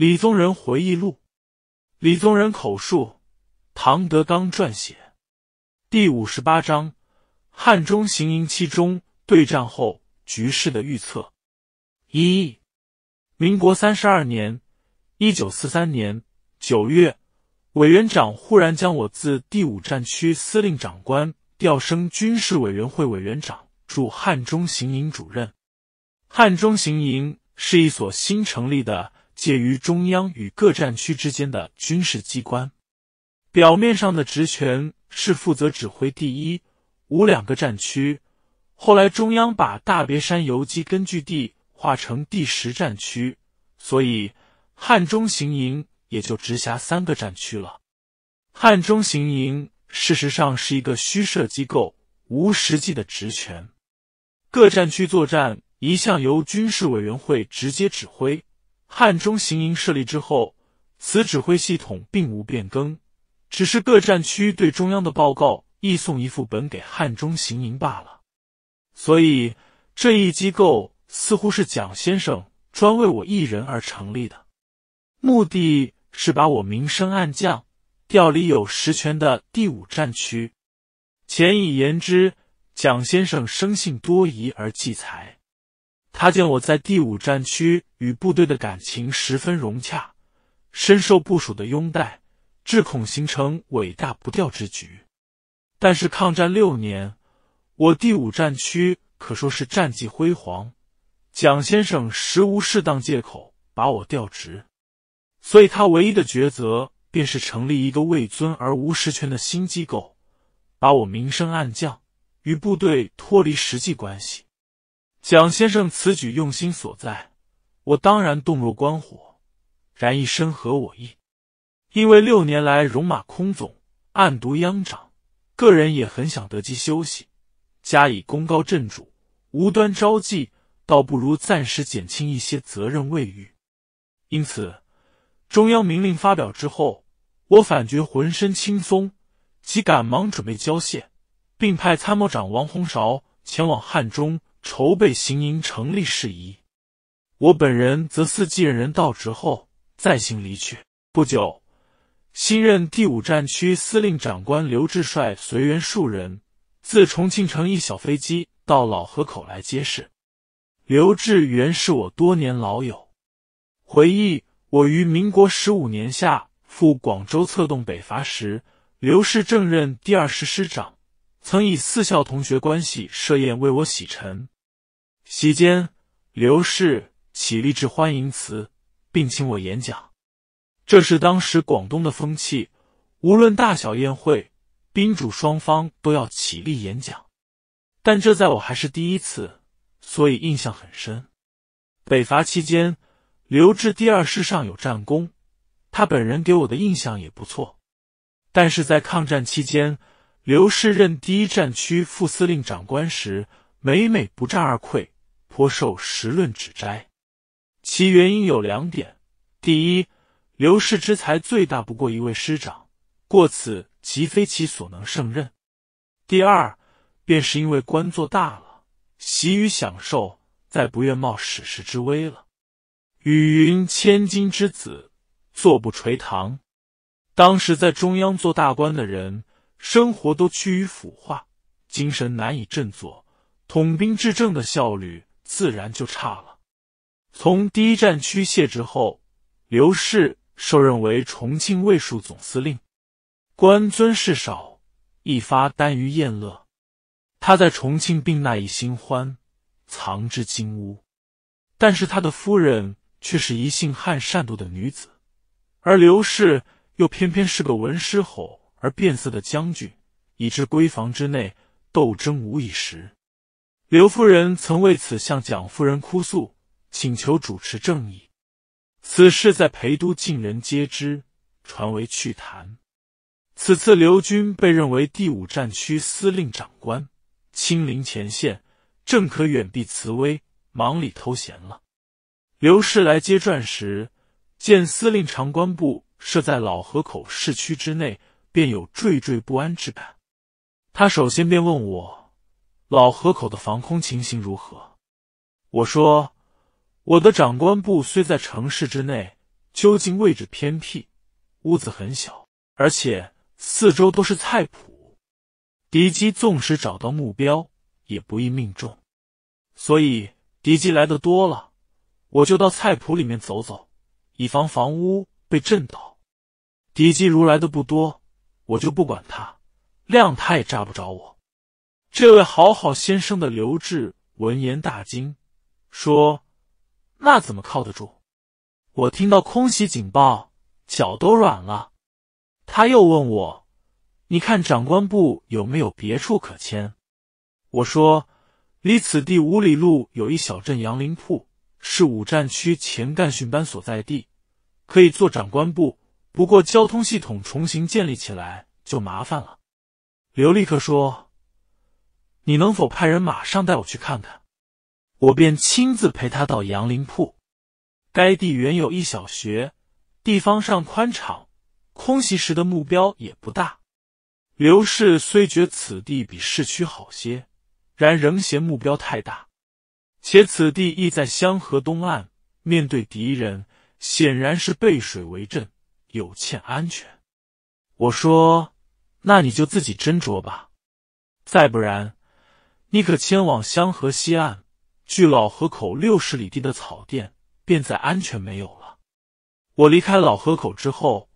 《李宗仁回忆录》，李宗仁口述，唐德刚撰写，第五十八章：汉中行营期中对战后局势的预测。一，民国三十二年（一九四三年）九月，委员长忽然将我自第五战区司令长官调升军事委员会委员长，驻汉中行营主任。汉中行营是一所新成立的。介于中央与各战区之间的军事机关，表面上的职权是负责指挥第一、五两个战区。后来中央把大别山游击根据地划成第十战区，所以汉中行营也就直辖三个战区了。汉中行营事实上是一个虚设机构，无实际的职权。各战区作战一向由军事委员会直接指挥。汉中行营设立之后，此指挥系统并无变更，只是各战区对中央的报告，递送一副本给汉中行营罢了。所以这一机构似乎是蒋先生专为我一人而成立的，目的是把我明升暗降，调离有实权的第五战区。前已言之，蒋先生生性多疑而忌才。他见我在第五战区与部队的感情十分融洽，深受部署的拥戴，至恐形成伟大不掉之局。但是抗战六年，我第五战区可说是战绩辉煌，蒋先生实无适当借口把我调职，所以他唯一的抉择便是成立一个位尊而无实权的新机构，把我明升暗降，与部队脱离实际关系。蒋先生此举用心所在，我当然洞若观火。然一生合我意，因为六年来戎马空总，暗毒殃长，个人也很想得机休息。加以功高震主，无端招忌，倒不如暂时减轻一些责任未遇。因此，中央明令发表之后，我反觉浑身轻松，即赶忙准备交械，并派参谋长王洪韶前往汉中。筹备行营成立事宜，我本人则俟继任人到职后再行离去。不久，新任第五战区司令长官刘志率随员数人自重庆乘一小飞机到老河口来接事。刘志原是我多年老友，回忆我于民国十五年夏赴广州策动北伐时，刘氏正任第二师师长，曾以四校同学关系设宴为我洗尘。席间，刘氏起立致欢迎词，并请我演讲。这是当时广东的风气，无论大小宴会，宾主双方都要起立演讲。但这在我还是第一次，所以印象很深。北伐期间，刘志第二师上有战功，他本人给我的印象也不错。但是在抗战期间，刘氏任第一战区副司令长官时，每每不战而溃。颇受时论指摘，其原因有两点：第一，刘氏之才最大不过一位师长，过此即非其所能胜任；第二，便是因为官做大了，习于享受，再不愿冒史实之危了。语云：“千金之子，坐不垂堂。”当时在中央做大官的人，生活都趋于腐化，精神难以振作，统兵治政的效率。自然就差了。从第一战区卸职后，刘氏受任为重庆卫戍总司令，官尊事少，一发耽于宴乐。他在重庆并纳一新欢，藏之金屋。但是他的夫人却是一性悍善妒的女子，而刘氏又偏偏是个闻狮吼而变色的将军，以致闺房之内斗争无以时。刘夫人曾为此向蒋夫人哭诉，请求主持正义。此事在陪都尽人皆知，传为趣谈。此次刘军被认为第五战区司令长官，亲临前线，正可远避慈威，忙里偷闲了。刘氏来接传时，见司令长官部设在老河口市区之内，便有惴惴不安之感。他首先便问我。老河口的防空情形如何？我说，我的长官部虽在城市之内，究竟位置偏僻，屋子很小，而且四周都是菜圃，敌机纵使找到目标，也不易命中。所以敌机来的多了，我就到菜圃里面走走，以防房屋被震倒。敌机如来的不多，我就不管他，谅他也炸不着我。这位好好先生的刘志闻言大惊，说：“那怎么靠得住？我听到空袭警报，脚都软了。”他又问我：“你看长官部有没有别处可迁？”我说：“离此地五里路有一小镇杨林铺，是五战区前干训班所在地，可以做长官部。不过交通系统重新建立起来就麻烦了。”刘立刻说。你能否派人马上带我去看看？我便亲自陪他到杨林铺。该地原有一小学，地方上宽敞，空袭时的目标也不大。刘氏虽觉此地比市区好些，然仍嫌目标太大，且此地亦在香河东岸，面对敌人显然是背水为阵，有欠安全。我说：“那你就自己斟酌吧。再不然。”你可迁往香河西岸，距老河口六十里地的草甸，便再安全没有了。我离开老河口之后，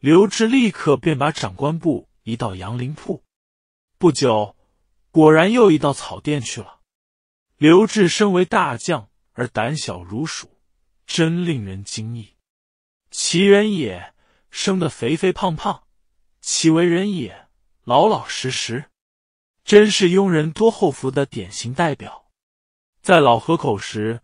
刘志立刻便把长官部移到杨林铺，不久，果然又移到草甸去了。刘志身为大将而胆小如鼠，真令人惊异。其人也生得肥肥胖胖，其为人也老老实实。真是庸人多厚福的典型代表。在老河口时，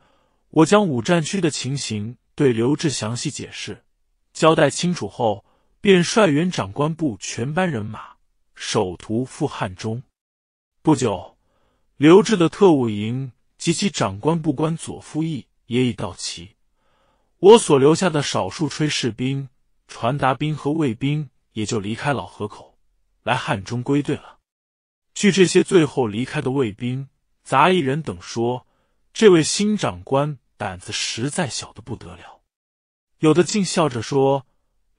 我将五战区的情形对刘志详细解释，交代清楚后，便率原长官部全班人马首徒赴汉中。不久，刘志的特务营及其长官部官左副翼也已到齐，我所留下的少数炊士兵、传达兵和卫兵也就离开老河口，来汉中归队了。据这些最后离开的卫兵、杂役人等说，这位新长官胆子实在小得不得了。有的竟笑着说：“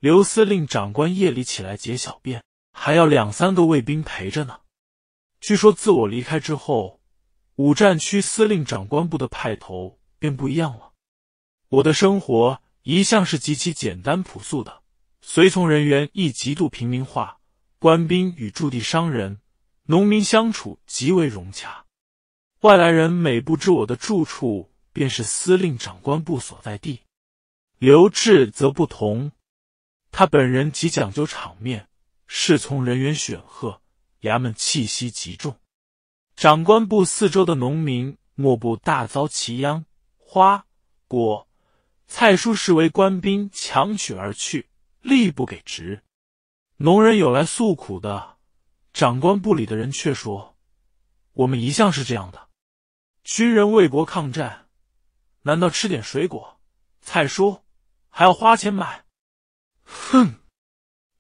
刘司令长官夜里起来解小便，还要两三个卫兵陪着呢。”据说自我离开之后，五战区司令长官部的派头便不一样了。我的生活一向是极其简单朴素的，随从人员亦极度平民化，官兵与驻地商人。农民相处极为融洽，外来人每不知我的住处，便是司令长官部所在地。刘志则不同，他本人极讲究场面，侍从人员选赫，衙门气息极重。长官部四周的农民莫不大遭其殃，花果、菜蔬视为官兵强取而去，力不给职。农人有来诉苦的。长官部里的人却说：“我们一向是这样的，军人为国抗战，难道吃点水果、菜蔬还要花钱买？”哼！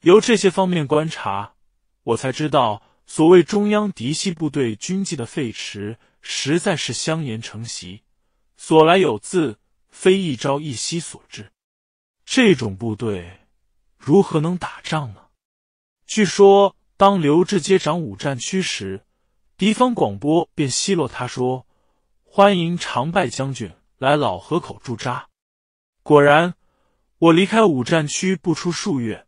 由这些方面观察，我才知道所谓中央嫡系部队军纪的废弛，实在是相沿成习，所来有自，非一朝一夕所致。这种部队如何能打仗呢？据说。当刘志接掌五战区时，敌方广播便奚落他说：“欢迎常败将军来老河口驻扎。”果然，我离开五战区不出数月，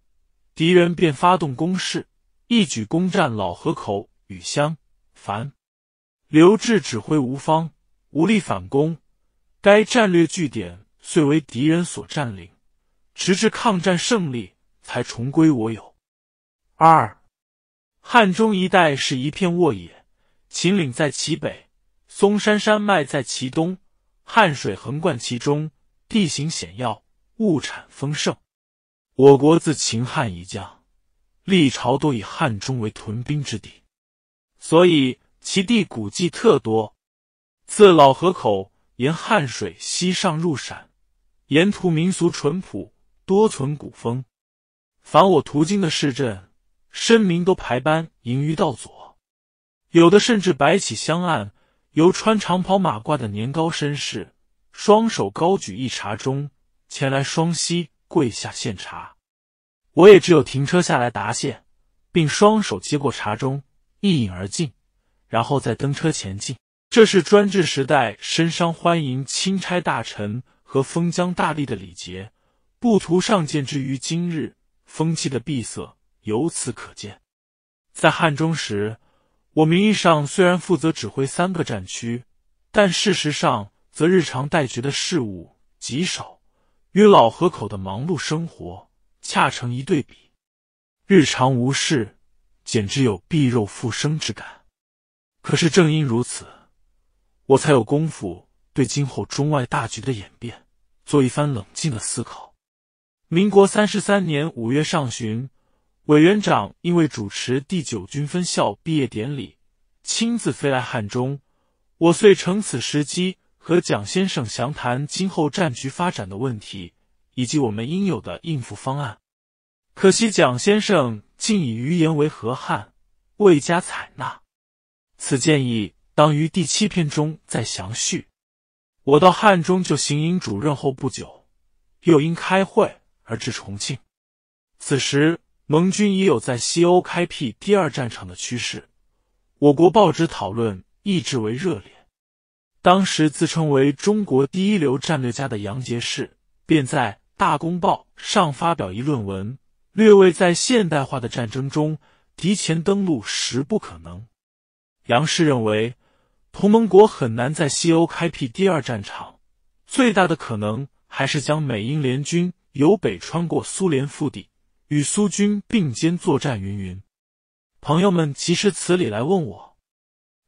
敌人便发动攻势，一举攻占老河口、与乡、樊。刘志指挥无方，无力反攻，该战略据点遂为敌人所占领，直至抗战胜利才重归我有。二。汉中一带是一片沃野，秦岭在其北，嵩山山脉在其东，汉水横贯其中，地形险要，物产丰盛。我国自秦汉以降，历朝都以汉中为屯兵之地，所以其地古迹特多。自老河口沿汉水西上入陕，沿途民俗淳朴，多存古风。凡我途经的市镇。身名都排班盈于道左，有的甚至摆起香案，由穿长袍马褂的年高绅士双手高举一茶盅，前来双膝跪下献茶。我也只有停车下来答谢，并双手接过茶盅，一饮而尽，然后再登车前进。这是专制时代绅商欢迎钦差大臣和封疆大吏的礼节，不图上见之于今日风气的闭塞。由此可见，在汉中时，我名义上虽然负责指挥三个战区，但事实上则日常待决的事务极少，与老河口的忙碌生活恰成一对比。日常无事，简直有避肉复生之感。可是正因如此，我才有功夫对今后中外大局的演变做一番冷静的思考。民国三十三年五月上旬。委员长因为主持第九军分校毕业典礼，亲自飞来汉中，我遂乘此时机和蒋先生详谈今后战局发展的问题以及我们应有的应付方案。可惜蒋先生竟以余言为何汉，未加采纳。此建议当于第七篇中再详叙。我到汉中就行营主任后不久，又因开会而至重庆，此时。盟军已有在西欧开辟第二战场的趋势，我国报纸讨论一直为热烈。当时自称为中国第一流战略家的杨洁篪，便在《大公报》上发表一论文，略为在现代化的战争中，敌前登陆实不可能。杨氏认为，同盟国很难在西欧开辟第二战场，最大的可能还是将美英联军由北穿过苏联腹地。与苏军并肩作战，云云。朋友们，其实此理来问我，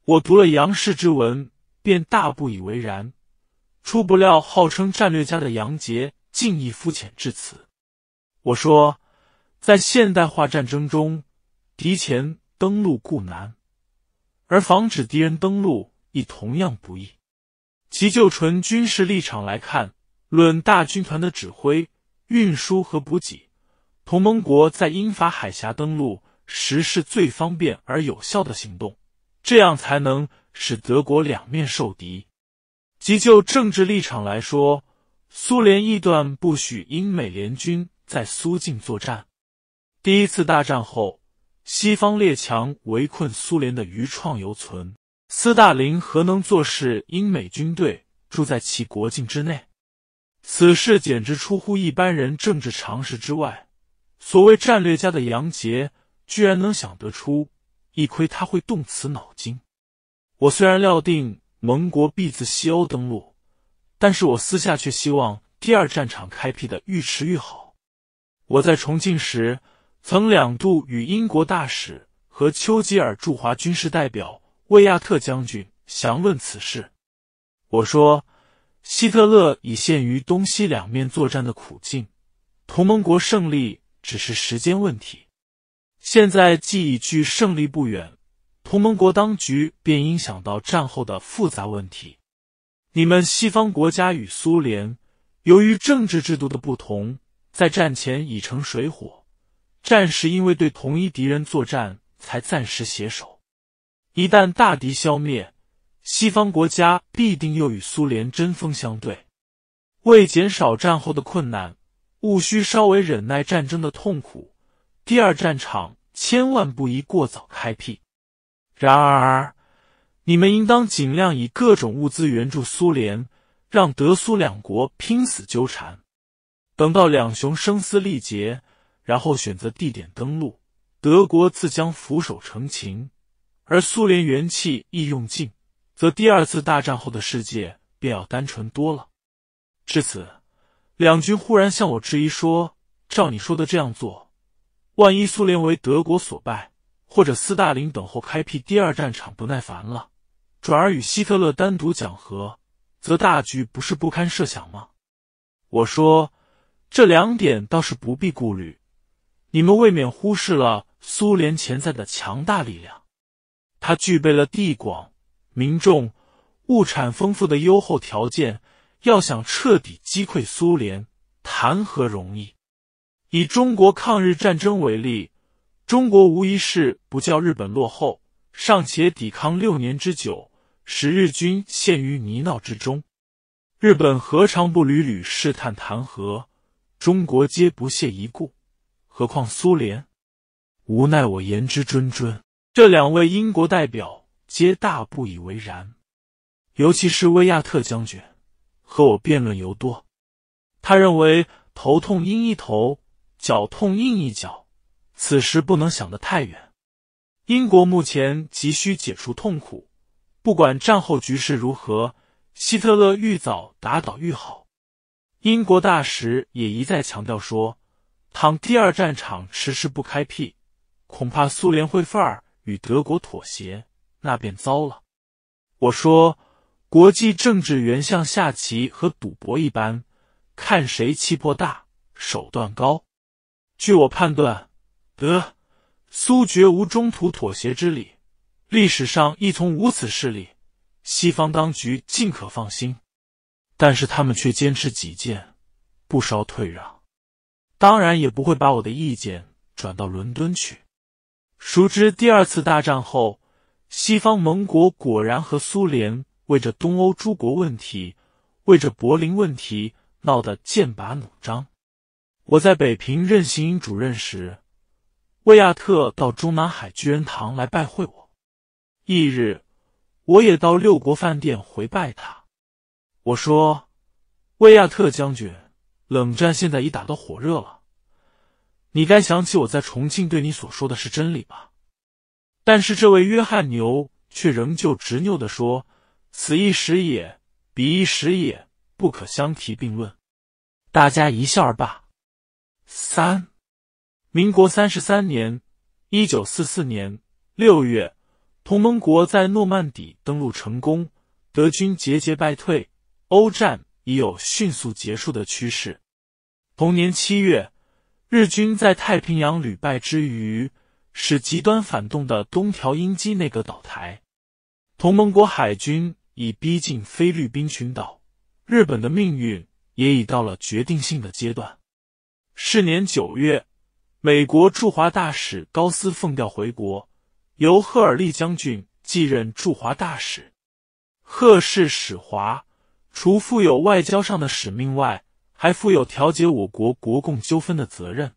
我读了杨氏之文，便大不以为然。出不料，号称战略家的杨杰竟亦肤浅至此。我说，在现代化战争中，敌前登陆固难，而防止敌人登陆亦同样不易。其就纯军事立场来看，论大军团的指挥、运输和补给。同盟国在英法海峡登陆，实是最方便而有效的行动。这样才能使德国两面受敌。即就政治立场来说，苏联亦断不许英美联军在苏境作战。第一次大战后，西方列强围困苏联的余创犹存，斯大林何能坐视英美军队住在其国境之内？此事简直出乎一般人政治常识之外。所谓战略家的杨杰，居然能想得出！一亏他会动此脑筋。我虽然料定盟国必自西欧登陆，但是我私下却希望第二战场开辟的愈迟愈好。我在重庆时，曾两度与英国大使和丘吉尔驻华军事代表魏亚特将军详论此事。我说，希特勒已陷于东西两面作战的苦境，同盟国胜利。只是时间问题。现在既已距胜利不远，同盟国当局便应想到战后的复杂问题。你们西方国家与苏联，由于政治制度的不同，在战前已成水火；战时因为对同一敌人作战，才暂时携手。一旦大敌消灭，西方国家必定又与苏联针锋相对。为减少战后的困难。务需稍微忍耐战争的痛苦，第二战场千万不宜过早开辟。然而，你们应当尽量以各种物资援助苏联，让德苏两国拼死纠缠。等到两雄声嘶力竭，然后选择地点登陆，德国自将俯首称情，而苏联元气亦用尽，则第二次大战后的世界便要单纯多了。至此。两军忽然向我质疑说：“照你说的这样做，万一苏联为德国所败，或者斯大林等候开辟第二战场不耐烦了，转而与希特勒单独讲和，则大局不是不堪设想吗？”我说：“这两点倒是不必顾虑，你们未免忽视了苏联潜在的强大力量。它具备了地广、民众、物产丰富的优厚条件。”要想彻底击溃苏联，谈何容易？以中国抗日战争为例，中国无疑是不叫日本落后，尚且抵抗六年之久，使日军陷于泥淖之中。日本何尝不屡屡试探谈和？中国皆不屑一顾，何况苏联？无奈我言之谆谆，这两位英国代表皆大不以为然，尤其是威亚特将军。和我辩论尤多，他认为头痛因一头，脚痛因一脚，此时不能想得太远。英国目前急需解除痛苦，不管战后局势如何，希特勒愈早打倒愈好。英国大使也一再强调说，倘第二战场迟迟不开辟，恐怕苏联会范儿与德国妥协，那便糟了。我说。国际政治原像下棋和赌博一般，看谁气魄大，手段高。据我判断，得苏决无中途妥协之理，历史上亦从无此事例。西方当局尽可放心，但是他们却坚持己见，不稍退让。当然也不会把我的意见转到伦敦去。熟知第二次大战后，西方盟国果然和苏联。为着东欧诸国问题，为着柏林问题，闹得剑拔弩张。我在北平任行营主任时，魏亚特到中南海居仁堂来拜会我。翌日，我也到六国饭店回拜他。我说：“魏亚特将军，冷战现在已打到火热了，你该想起我在重庆对你所说的是真理吧？”但是这位约翰牛却仍旧执拗的说。此一时也，彼一时也，不可相提并论。大家一笑而罢。三，民国三十三年（一九四四年六月），同盟国在诺曼底登陆成功，德军节节败退，欧战已有迅速结束的趋势。同年七月，日军在太平洋屡败之余，使极端反动的东条英机内阁倒台，同盟国海军。已逼近菲律宾群岛，日本的命运也已到了决定性的阶段。是年九月，美国驻华大使高斯奉调回国，由赫尔利将军继任驻华大使。赫氏使华，除负有外交上的使命外，还负有调解我国国共纠纷的责任。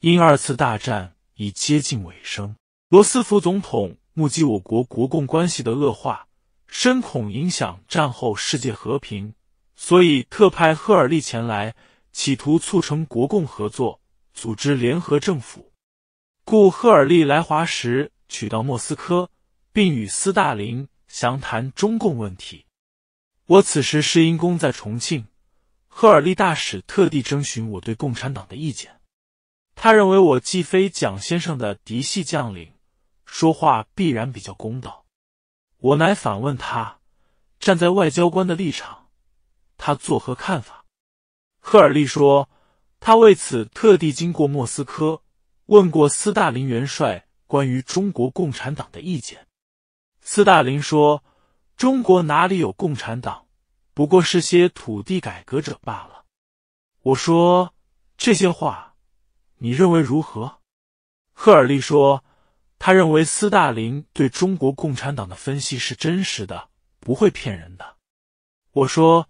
因二次大战已接近尾声，罗斯福总统目击我国国共关系的恶化。深恐影响战后世界和平，所以特派赫尔利前来，企图促成国共合作，组织联合政府。故赫尔利来华时，取到莫斯科，并与斯大林详谈中共问题。我此时是因公在重庆，赫尔利大使特地征询我对共产党的意见。他认为我既非蒋先生的嫡系将领，说话必然比较公道。我乃反问他，站在外交官的立场，他作何看法？赫尔利说，他为此特地经过莫斯科，问过斯大林元帅关于中国共产党的意见。斯大林说，中国哪里有共产党，不过是些土地改革者罢了。我说这些话，你认为如何？赫尔利说。他认为斯大林对中国共产党的分析是真实的，不会骗人的。我说，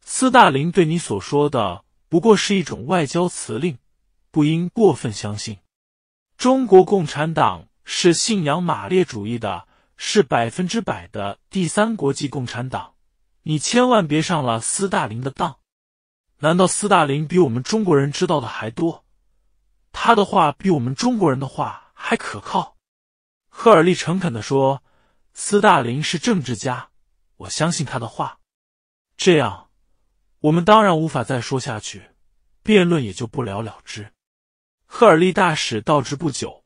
斯大林对你所说的不过是一种外交辞令，不应过分相信。中国共产党是信仰马列主义的，是百分之百的第三国际共产党，你千万别上了斯大林的当。难道斯大林比我们中国人知道的还多？他的话比我们中国人的话还可靠？赫尔利诚恳的说：“斯大林是政治家，我相信他的话。这样，我们当然无法再说下去，辩论也就不了了之。”赫尔利大使到职不久，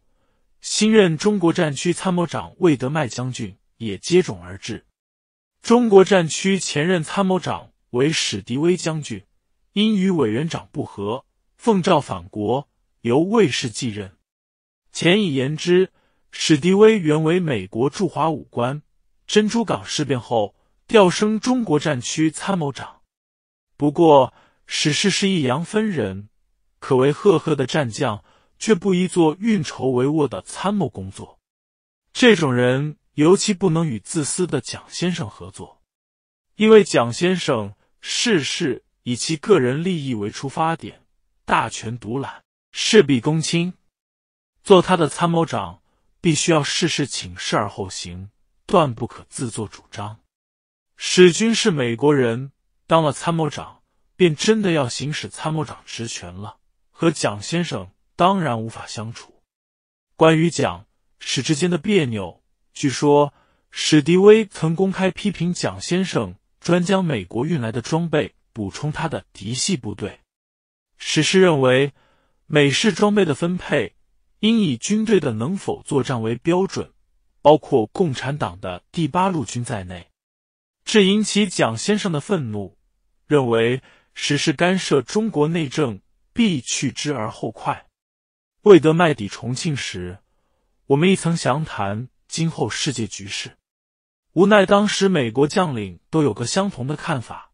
新任中国战区参谋长魏德迈将军也接踵而至。中国战区前任参谋长为史迪威将军，因与委员长不和，奉诏返国，由魏氏继任。前已言之。史迪威原为美国驻华武官，珍珠港事变后调升中国战区参谋长。不过史氏是一洋分人，可谓赫赫的战将，却不宜做运筹帷幄的参谋工作。这种人尤其不能与自私的蒋先生合作，因为蒋先生事事以其个人利益为出发点，大权独揽，事必躬亲，做他的参谋长。必须要事事请示而后行，断不可自作主张。史军是美国人，当了参谋长，便真的要行使参谋长职权了。和蒋先生当然无法相处。关于蒋史之间的别扭，据说史迪威曾公开批评蒋先生专将美国运来的装备补充他的嫡系部队。史诗认为，美式装备的分配。应以军队的能否作战为标准，包括共产党的第八路军在内，这引起蒋先生的愤怒，认为实是干涉中国内政，必去之而后快。未得麦抵重庆时，我们一曾详谈今后世界局势，无奈当时美国将领都有个相同的看法，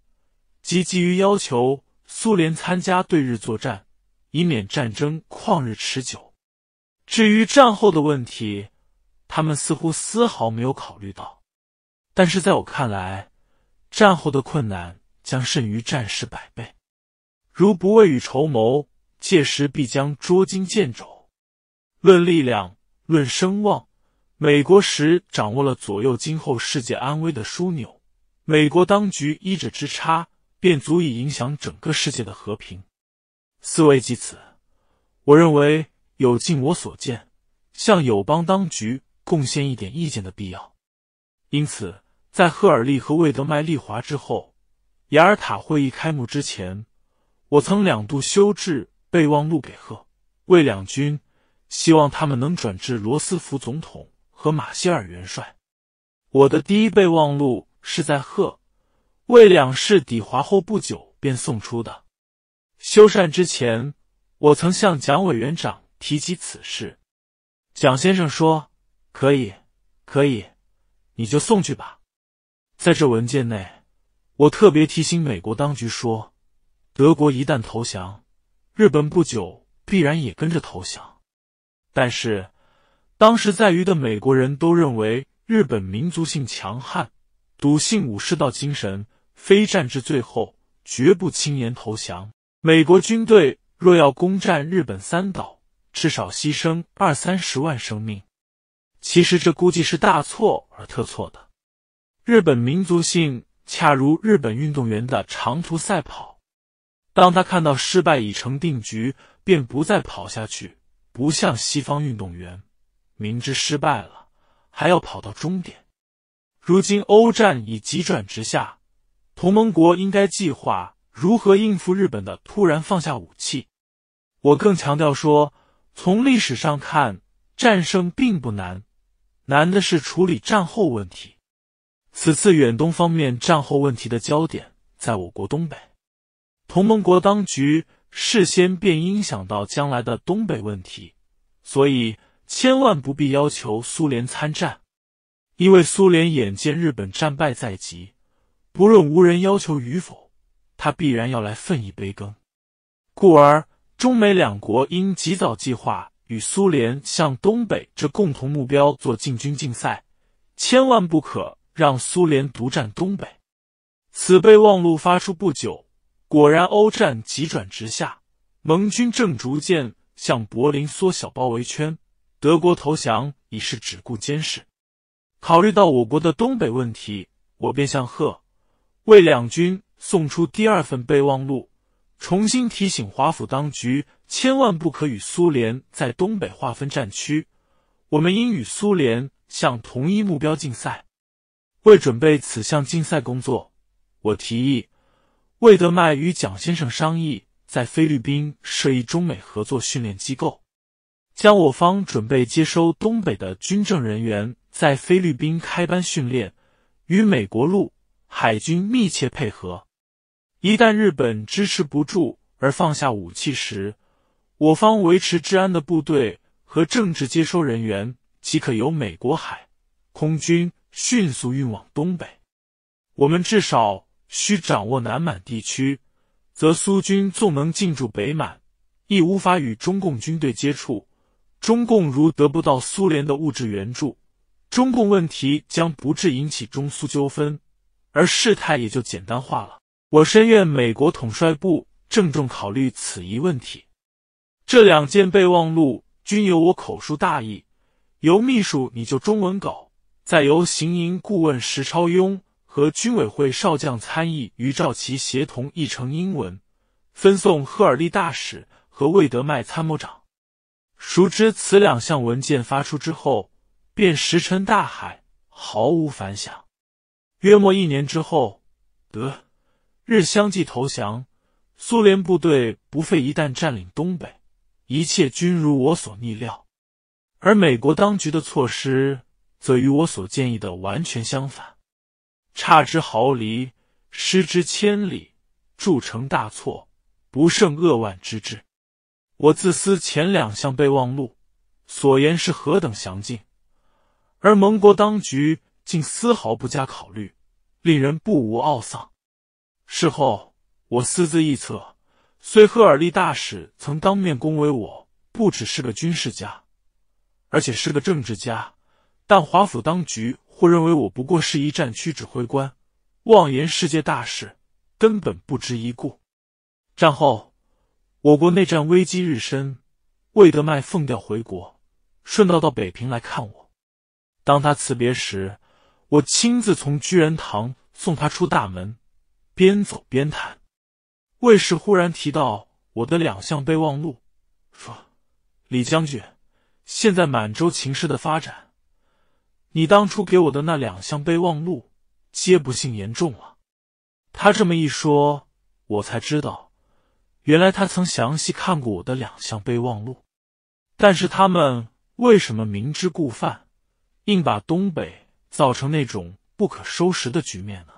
即基于要求苏联参加对日作战，以免战争旷日持久。至于战后的问题，他们似乎丝毫没有考虑到。但是在我看来，战后的困难将胜于战事百倍。如不未雨绸缪，届时必将捉襟见肘。论力量，论声望，美国时掌握了左右今后世界安危的枢纽。美国当局一者之差，便足以影响整个世界的和平。思维即此，我认为。有尽我所见，向友邦当局贡献一点意见的必要，因此，在赫尔利和魏德迈利华之后，雅尔塔会议开幕之前，我曾两度修制备忘录给赫、魏两军，希望他们能转至罗斯福总统和马歇尔元帅。我的第一备忘录是在赫、魏两世抵华后不久便送出的。修缮之前，我曾向蒋委员长。提及此事，蒋先生说：“可以，可以，你就送去吧。在这文件内，我特别提醒美国当局说，德国一旦投降，日本不久必然也跟着投降。但是，当时在于的美国人都认为，日本民族性强悍，笃信武士道精神，非战至最后，绝不轻言投降。美国军队若要攻占日本三岛。”至少牺牲二三十万生命，其实这估计是大错而特错的。日本民族性恰如日本运动员的长途赛跑，当他看到失败已成定局，便不再跑下去，不像西方运动员，明知失败了还要跑到终点。如今欧战已急转直下，同盟国应该计划如何应付日本的突然放下武器。我更强调说。从历史上看，战胜并不难，难的是处理战后问题。此次远东方面战后问题的焦点在我国东北，同盟国当局事先便影响到将来的东北问题，所以千万不必要求苏联参战，因为苏联眼见日本战败在即，不论无人要求与否，他必然要来分一杯羹，故而。中美两国应及早计划与苏联向东北这共同目标做进军竞赛，千万不可让苏联独占东北。此备忘录发出不久，果然欧战急转直下，盟军正逐渐向柏林缩小包围圈，德国投降已是只顾监视。考虑到我国的东北问题，我便向贺为两军送出第二份备忘录。重新提醒华府当局，千万不可与苏联在东北划分战区。我们应与苏联向同一目标竞赛。为准备此项竞赛工作，我提议魏德迈与蒋先生商议，在菲律宾设一中美合作训练机构，将我方准备接收东北的军政人员在菲律宾开班训练，与美国陆海军密切配合。一旦日本支持不住而放下武器时，我方维持治安的部队和政治接收人员即可由美国海空军迅速运往东北。我们至少需掌握南满地区，则苏军纵能进驻北满，亦无法与中共军队接触。中共如得不到苏联的物质援助，中共问题将不致引起中苏纠纷，而事态也就简单化了。我深愿美国统帅部郑重考虑此一问题。这两件备忘录均由我口述大意，由秘书拟就中文稿，再由行营顾问石超庸和军委会少将参议于兆奇协同译成英文，分送赫尔利大使和魏德迈参谋长。熟知此两项文件发出之后，便石沉大海，毫无反响。约莫一年之后，得。日相继投降，苏联部队不费一弹占领东北，一切均如我所逆料。而美国当局的措施，则与我所建议的完全相反，差之毫厘，失之千里，铸成大错，不胜扼腕之志。我自思前两项备忘录所言是何等详尽，而盟国当局竟丝毫不加考虑，令人不无懊丧。事后，我私自臆测，虽赫尔利大使曾当面恭维我不只是个军事家，而且是个政治家，但华府当局或认为我不过是一战区指挥官，妄言世界大事，根本不值一顾。战后，我国内战危机日深，魏德迈奉调回国，顺道到北平来看我。当他辞别时，我亲自从居仁堂送他出大门。边走边谈，卫士忽然提到我的两项备忘录，说：“李将军，现在满洲情势的发展，你当初给我的那两项备忘录，皆不幸言重了。”他这么一说，我才知道，原来他曾详细看过我的两项备忘录。但是他们为什么明知故犯，硬把东北造成那种不可收拾的局面呢？